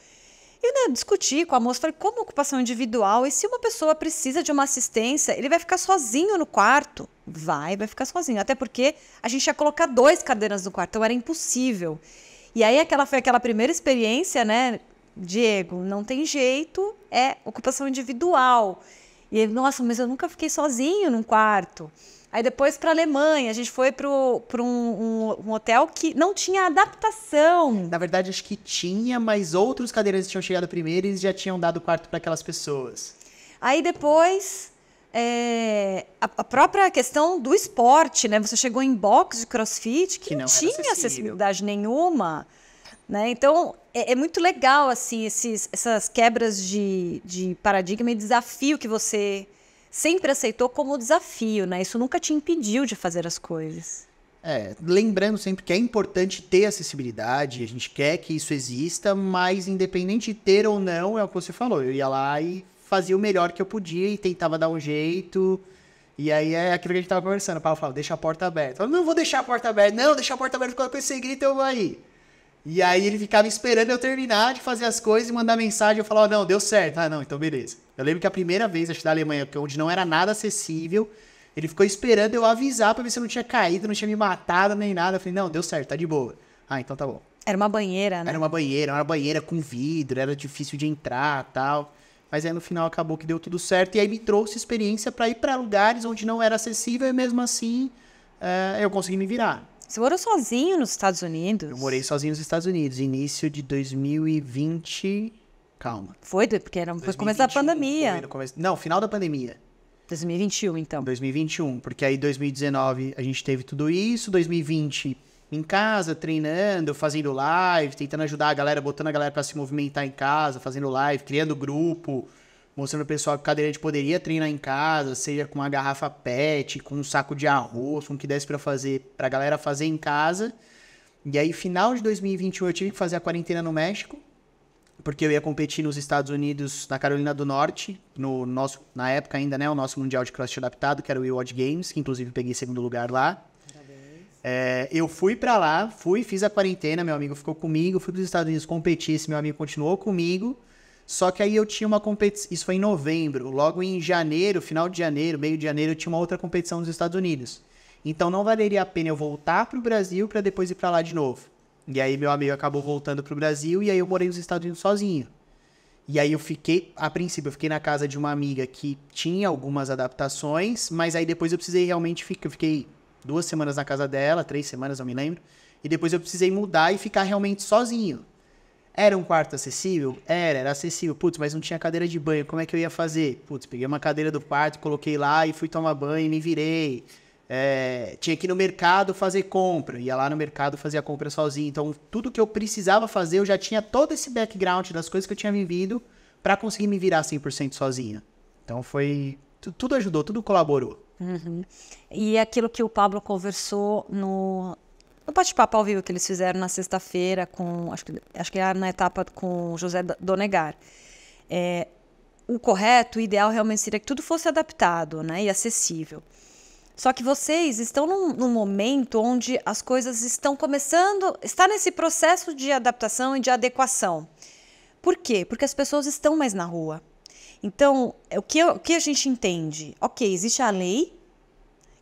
E né, discuti com a moça, falei, como ocupação individual? E se uma pessoa precisa de uma assistência, ele vai ficar sozinho no quarto? Vai, vai ficar sozinho. Até porque a gente ia colocar dois cadeiras no quarto, então era impossível. E aí aquela foi aquela primeira experiência, né? Diego, não tem jeito, é ocupação individual. E ele, nossa, mas eu nunca fiquei sozinho num quarto. Aí depois para a Alemanha, a gente foi para um, um, um, hotel que não tinha adaptação. Na verdade, acho que tinha, mas outros cadeirantes tinham chegado primeiro e já tinham dado quarto para aquelas pessoas. Aí depois, é, a, a, própria questão do esporte, né? Você chegou em box de crossfit que, que não, não tinha acessibilidade nenhuma. Né? Então, é, é, muito legal assim esses, essas quebras de, de paradigma e desafio que você sempre aceitou como desafio, né? Isso nunca te impediu de fazer as coisas. É, lembrando sempre que é importante ter acessibilidade, a gente quer que isso exista, mas independente de ter ou não, é o que você falou. Eu ia lá e fazia o melhor que eu podia e tentava dar um jeito. E aí é aquilo que a gente tava conversando. O Paulo fala, deixa a porta aberta. Eu, não vou deixar a porta aberta. Não, deixa a porta aberta, coloca esse grito, eu vou aí. E aí ele ficava esperando eu terminar de fazer as coisas e mandar mensagem. Eu falava, não, deu certo. Ah, não, então beleza. Eu lembro que a primeira vez, acho da Alemanha, onde não era nada acessível, ele ficou esperando eu avisar pra ver se eu não tinha caído, não tinha me matado nem nada. Eu falei, não, deu certo, tá de boa. Ah, então tá bom. Era uma banheira, né? Era uma banheira, era uma banheira com vidro, era difícil de entrar tal. Mas aí no final acabou que deu tudo certo. E aí me trouxe experiência para ir para lugares onde não era acessível e mesmo assim eh, eu consegui me virar. Você morou sozinho nos Estados Unidos? Eu morei sozinho nos Estados Unidos, início de 2020. Calma. Foi, porque era no começo da pandemia. Começo... Não, final da pandemia. 2021, então. 2021, porque aí 2019 a gente teve tudo isso, 2020 em casa, treinando, fazendo live, tentando ajudar a galera, botando a galera para se movimentar em casa, fazendo live, criando grupo, mostrando o pessoal que cadeira de poderia treinar em casa, seja com uma garrafa PET, com um saco de arroz, com o que desse para fazer, pra galera fazer em casa. E aí, final de 2021, eu tive que fazer a quarentena no México, porque eu ia competir nos Estados Unidos, na Carolina do Norte, no nosso, na época ainda, né, o nosso Mundial de cross adaptado, que era o WeWatch Games, que inclusive peguei segundo lugar lá. É, eu fui para lá, fui, fiz a quarentena, meu amigo ficou comigo, fui para os Estados Unidos competir, esse meu amigo continuou comigo. Só que aí eu tinha uma competição. Isso foi em novembro. Logo em janeiro, final de janeiro, meio de janeiro, eu tinha uma outra competição nos Estados Unidos. Então não valeria a pena eu voltar para o Brasil para depois ir para lá de novo. E aí meu amigo acabou voltando para o Brasil e aí eu morei nos Estados Unidos sozinho. E aí eu fiquei, a princípio, eu fiquei na casa de uma amiga que tinha algumas adaptações, mas aí depois eu precisei realmente ficar. Eu fiquei duas semanas na casa dela, três semanas, não me lembro. E depois eu precisei mudar e ficar realmente sozinho. Era um quarto acessível? Era, era acessível. Putz, mas não tinha cadeira de banho. Como é que eu ia fazer? Putz, peguei uma cadeira do quarto, coloquei lá e fui tomar banho e me virei. É, tinha que ir no mercado fazer compra. Ia lá no mercado fazer a compra sozinho. Então, tudo que eu precisava fazer, eu já tinha todo esse background das coisas que eu tinha vivido para conseguir me virar 100% sozinha. Então, foi. Tudo ajudou, tudo colaborou. Uhum. E é aquilo que o Pablo conversou no no bate-papo ao vivo que eles fizeram na sexta-feira com, acho que, acho que era é na etapa com José Donegar. É, o correto, o ideal realmente seria que tudo fosse adaptado né, e acessível. Só que vocês estão num, num, momento onde as coisas estão começando, está nesse processo de adaptação e de adequação. Por quê? Porque as pessoas estão mais na rua. Então, é, o que, o que a gente entende? Ok, existe a lei,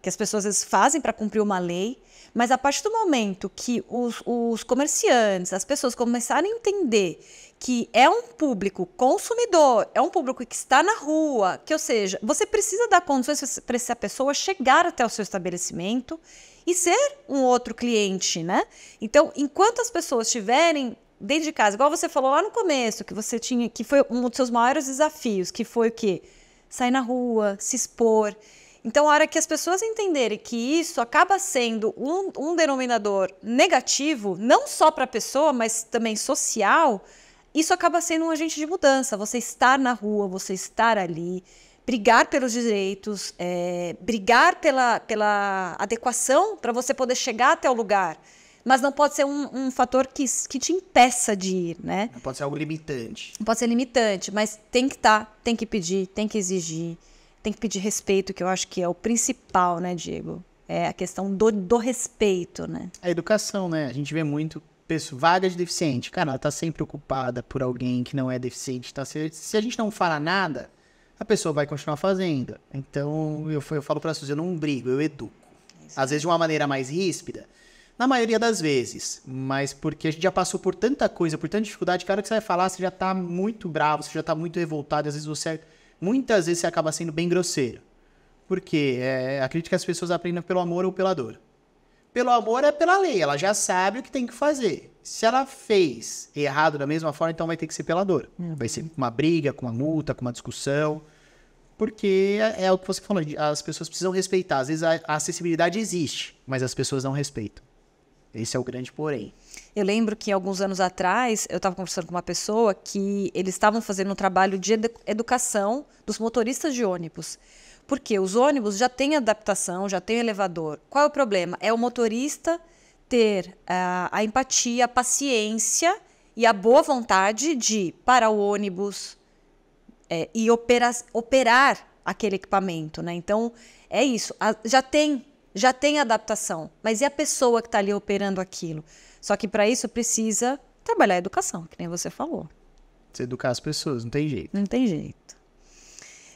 que as pessoas fazem para cumprir uma lei, mas a partir do momento que os, os comerciantes, as pessoas começarem a entender que é um público consumidor, é um público que está na rua, que ou seja, você precisa dar condições para essa pessoa chegar até o seu estabelecimento e ser um outro cliente, né? Então, enquanto as pessoas estiverem dentro de casa, igual você falou lá no começo, que você tinha, que foi um dos seus maiores desafios, que foi o quê? Sair na rua, se expor. Então, a hora que as pessoas entenderem que isso acaba sendo um, um denominador negativo, não só para a pessoa, mas também social, isso acaba sendo um agente de mudança. Você estar na rua, você estar ali, brigar pelos direitos, é, brigar pela, pela adequação para você poder chegar até o lugar. Mas não pode ser um, um, fator que, que te impeça de ir, né? Não pode ser algo limitante. Não pode ser limitante, mas tem que estar, tá, tem que pedir, tem que exigir tem que pedir respeito, que eu acho que é o principal, né, Diego? É a questão do, do respeito, né? A educação, né? A gente vê muito pessoa, vaga de deficiente. Cara, ela tá sempre ocupada por alguém que não é deficiente. Tá? Se, se a gente não fala nada, a pessoa vai continuar fazendo. Então, eu, eu falo para as pessoas, eu não brigo, eu educo. Isso. Às vezes de uma maneira mais ríspida, na maioria das vezes, mas porque a gente já passou por tanta coisa, por tanta dificuldade, cara, que você vai falar, você já tá muito bravo, você já tá muito revoltado, às vezes você muitas vezes você acaba sendo bem grosseiro. Porque é, acredito que as pessoas aprendam é pelo amor ou pela dor. Pelo amor é pela lei, ela já sabe o que tem que fazer. Se ela fez errado da mesma forma, então vai ter que ser pela dor. É. Vai ser uma briga, com uma multa, com uma discussão. Porque é, é o que você falou, as pessoas precisam respeitar. Às vezes a, a acessibilidade existe, mas as pessoas não respeitam. Esse é o grande porém. Eu lembro que alguns anos atrás eu estava conversando com uma pessoa que eles estavam fazendo um trabalho de educação dos motoristas de ônibus. Porque os ônibus já têm adaptação, já têm elevador. Qual é o problema? É o motorista ter a, ah, a empatia, a paciência e a boa vontade de parar o ônibus é, e operar, operar aquele equipamento. Né? Então, é isso. A, já tem já tem adaptação, mas e a pessoa que está ali operando aquilo? Só que para isso precisa trabalhar a educação, que nem você falou. educar as pessoas, não tem jeito. Não tem jeito.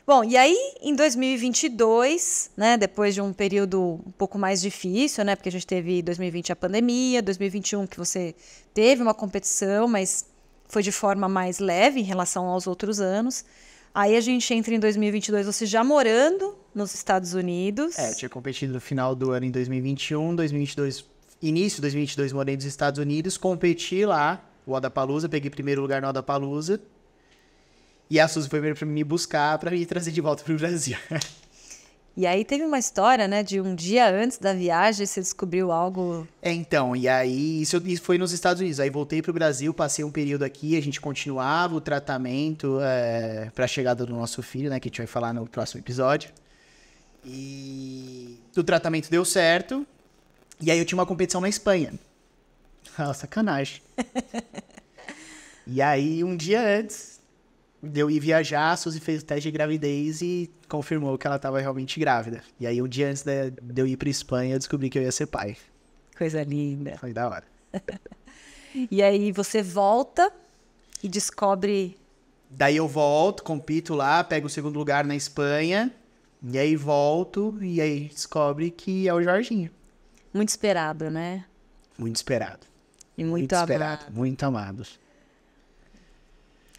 Bom, e aí em 2022, né, depois de um período um pouco mais difícil, né, porque a gente teve 2020 a pandemia, 2021 que você teve uma competição, mas foi de forma mais leve em relação aos outros anos. Aí a gente entra em 2022, você já morando nos Estados Unidos. É, eu tinha competido no final do ano em 2021, 2022, início de 2022 morei nos Estados Unidos, competi lá, o Adapalooza, peguei primeiro lugar no Adapalooza. E a Suzy foi pra me buscar, pra me trazer de volta pro Brasil. *laughs* E aí teve uma história, né, de um dia antes da viagem você descobriu algo. É, então, e aí isso foi nos Estados Unidos. Aí voltei pro Brasil, passei um período aqui, a gente continuava o tratamento é, eh, para a chegada do nosso filho, né, que a gente vai falar no próximo episódio. E o tratamento deu certo. E aí eu tinha uma competição na Espanha. *laughs* Ah, sacanagem. *laughs* e aí um dia antes deu ir viajar, a Suzy fez o teste de gravidez e confirmou que ela estava realmente grávida. E aí, um dia antes de, eu ir para Espanha, eu descobri que eu ia ser pai. Coisa linda. Foi da hora. *laughs* e aí, você volta e descobre. Daí eu volto, compito lá, pego o segundo lugar na Espanha. E aí volto e aí descobre que é o Jorginho. Muito esperado, né? Muito esperado. E muito, muito amado. esperado, muito amado.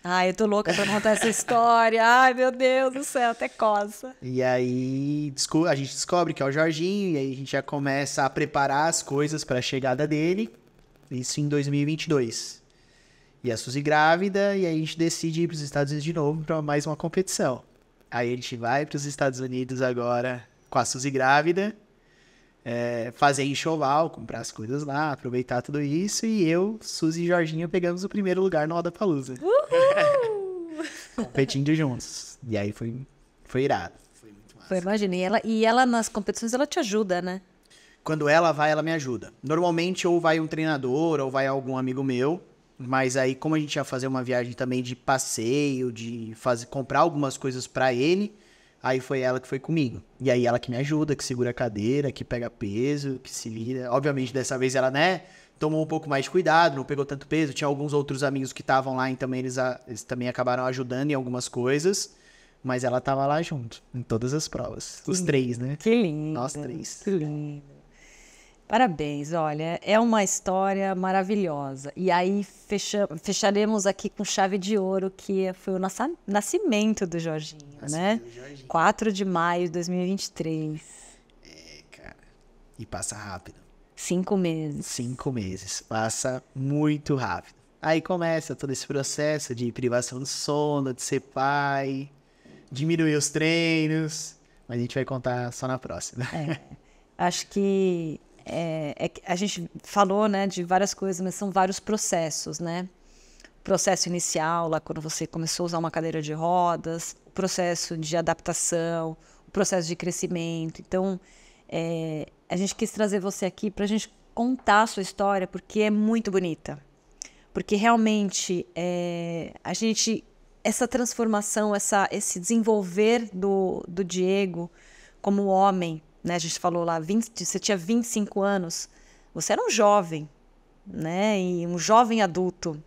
Ai, eu tô louca pra contar essa história. Ai, meu Deus do céu, até coça. E aí a gente descobre que é o Jorginho, e aí a gente já começa a preparar as coisas para a chegada dele. Isso em 2022. E a Suzy grávida, e aí a gente decide ir para os Estados Unidos de novo para mais uma competição. Aí a gente vai para os Estados Unidos agora com a Suzy grávida é, fazer enxoval, comprar as coisas lá, aproveitar tudo isso. E eu, Suzy e Jorginho pegamos o primeiro lugar no Roda Palusa. *laughs* *laughs* Competindo juntos. E aí foi, foi irado. Foi muito massa. Foi, imagina. E ela, e ela nas competições, ela te ajuda, né? Quando ela vai, ela me ajuda. Normalmente, ou vai um treinador, ou vai algum amigo meu. Mas aí, como a gente ia fazer uma viagem também de passeio, de fazer, comprar algumas coisas para ele, Aí foi ela que foi comigo. E aí ela que me ajuda, que segura a cadeira, que pega peso, que se vira. Obviamente, dessa vez ela, né, tomou um pouco mais de cuidado, não pegou tanto peso. Tinha alguns outros amigos que estavam lá, então eles, eles também acabaram ajudando em algumas coisas. Mas ela tava lá junto, em todas as provas. Os três, né? Que lindo. Nós três. Que lindo. Parabéns, olha, é uma história maravilhosa. E aí fecha, fecharemos aqui com chave de ouro, que foi o nossa, nascimento do Jorginho, né? nascimento né? Do Jorginho. 4 de maio de 2023. É, cara. E passa rápido. Cinco meses. Cinco meses. Passa muito rápido. Aí começa todo esse processo de privação de sono, de ser pai, diminuir os treinos. Mas a gente vai contar só na próxima. É. Acho que é, é, a gente falou né, de várias coisas, mas são vários processos, né? Processo inicial, lá quando você começou a usar uma cadeira de rodas, processo de adaptação, processo de crescimento. Então, é, a gente quis trazer você aqui para a gente contar a sua história, porque é muito bonita. Porque realmente é, a gente, essa transformação, essa, esse desenvolver do, do Diego como homem, né? A gente falou lá, 20, você tinha 25 anos, você era um jovem, né? E um jovem adulto.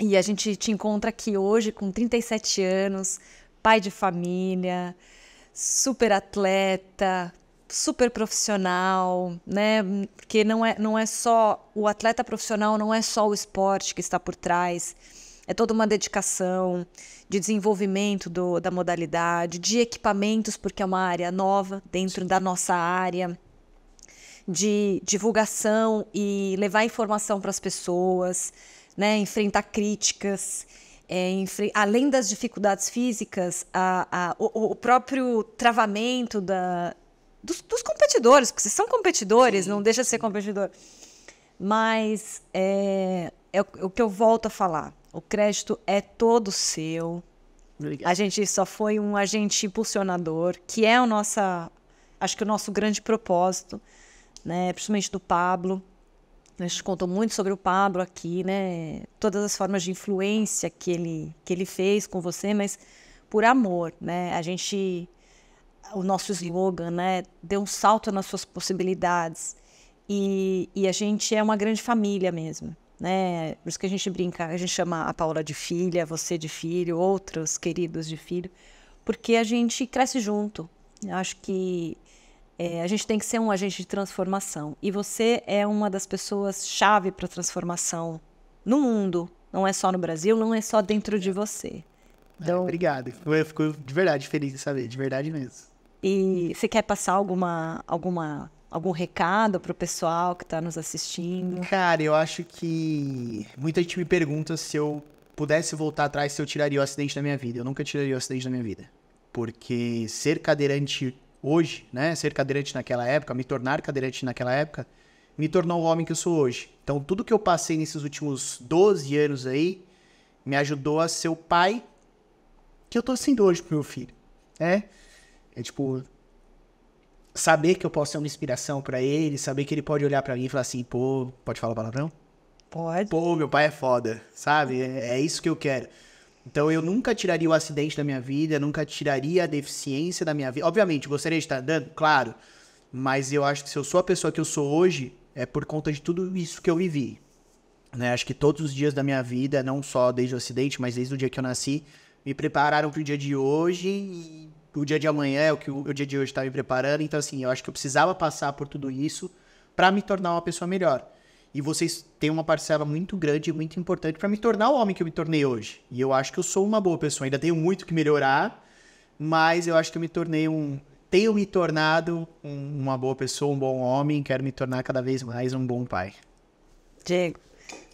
E a gente te encontra aqui hoje com 37 anos, pai de família, super atleta, super profissional, né? Porque não é, não é só o atleta profissional, não é só o esporte que está por trás, é toda uma dedicação, de desenvolvimento do, da modalidade, de equipamentos, porque é uma área nova dentro da nossa área, de divulgação e levar informação para as pessoas, né? enfrentar críticas. É, enfre... além das dificuldades físicas, a, a, o, o, próprio travamento da, dos, dos, competidores, porque vocês são competidores, Sim. não deixa de ser competidor. Mas é, é, o, é o que eu volto a falar o crédito é todo seu. Obrigado. A gente só foi um agente impulsionador, que é o nossa, acho que o nosso grande propósito, né? Principalmente do Pablo. A gente contou muito sobre o Pablo aqui, né? Todas as formas de influência que ele que ele fez com você, mas por amor, né? A gente o nosso slogan, né? Deu um salto nas suas possibilidades. E, e a gente é uma grande família mesmo né? Por isso que a gente brinca, a gente chama a Paula de filha, você de filho, outros queridos de filho, porque a gente cresce junto. Eu acho que é, a gente tem que ser um agente de transformação. E você é uma das pessoas chave para a transformação no mundo. Não é só no Brasil, não é só dentro de você. É, então, é, obrigado. Eu fico de verdade feliz de saber, de verdade mesmo. E você quer passar alguma, alguma algum recado para o pessoal que está nos assistindo? Cara, eu acho que muita gente me pergunta se eu pudesse voltar atrás, se eu tiraria o acidente da minha vida. Eu nunca tiraria o acidente da minha vida. Porque ser cadeirante hoje, né? Ser cadeirante naquela época, me tornar cadeirante naquela época, me tornou o homem que eu sou hoje. Então, tudo que eu passei nesses últimos 12 anos aí me ajudou a ser o pai que eu tô sendo hoje pro meu filho. É? É tipo, saber que eu posso ser uma inspiração para ele, saber que ele pode olhar para mim e falar assim, pô, pode falar palavrão? Pode. Pô, meu pai é foda, sabe? É, é, isso que eu quero. Então eu nunca tiraria o acidente da minha vida, nunca tiraria a deficiência da minha vida. Obviamente, gostaria de estar andando, claro. Mas eu acho que se eu sou a pessoa que eu sou hoje, é por conta de tudo isso que eu vivi. Né? Acho que todos os dias da minha vida, não só desde o acidente, mas desde o dia que eu nasci, me prepararam para o dia de hoje e o dia de amanhã é o que o, o dia de hoje está me preparando. Então, assim, eu acho que eu precisava passar por tudo isso para me tornar uma pessoa melhor. E vocês têm uma parcela muito grande e muito importante para me tornar o homem que eu me tornei hoje. E eu acho que eu sou uma boa pessoa. Ainda tenho muito que melhorar, mas eu acho que eu me tornei um. Tenho me tornado um, uma boa pessoa, um bom homem. Quero me tornar cada vez mais um bom pai. Diego,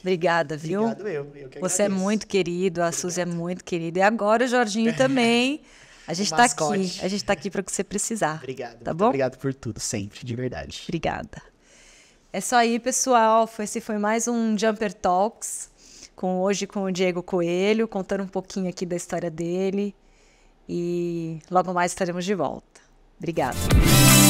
Obrigada, viu? Obrigado eu. eu Você é muito querido, a Obrigado. Suzy é muito querida. E agora o Jorginho também. *laughs* A gente está aqui. A gente tá aqui para o que você precisar. Obrigado. Tá bom? Obrigado por tudo, sempre, de verdade. Obrigada. É só aí, pessoal. Esse foi mais um Jumper Talks. Com, hoje com o Diego Coelho, contando um pouquinho aqui da história dele. E logo mais estaremos de volta. Obrigada.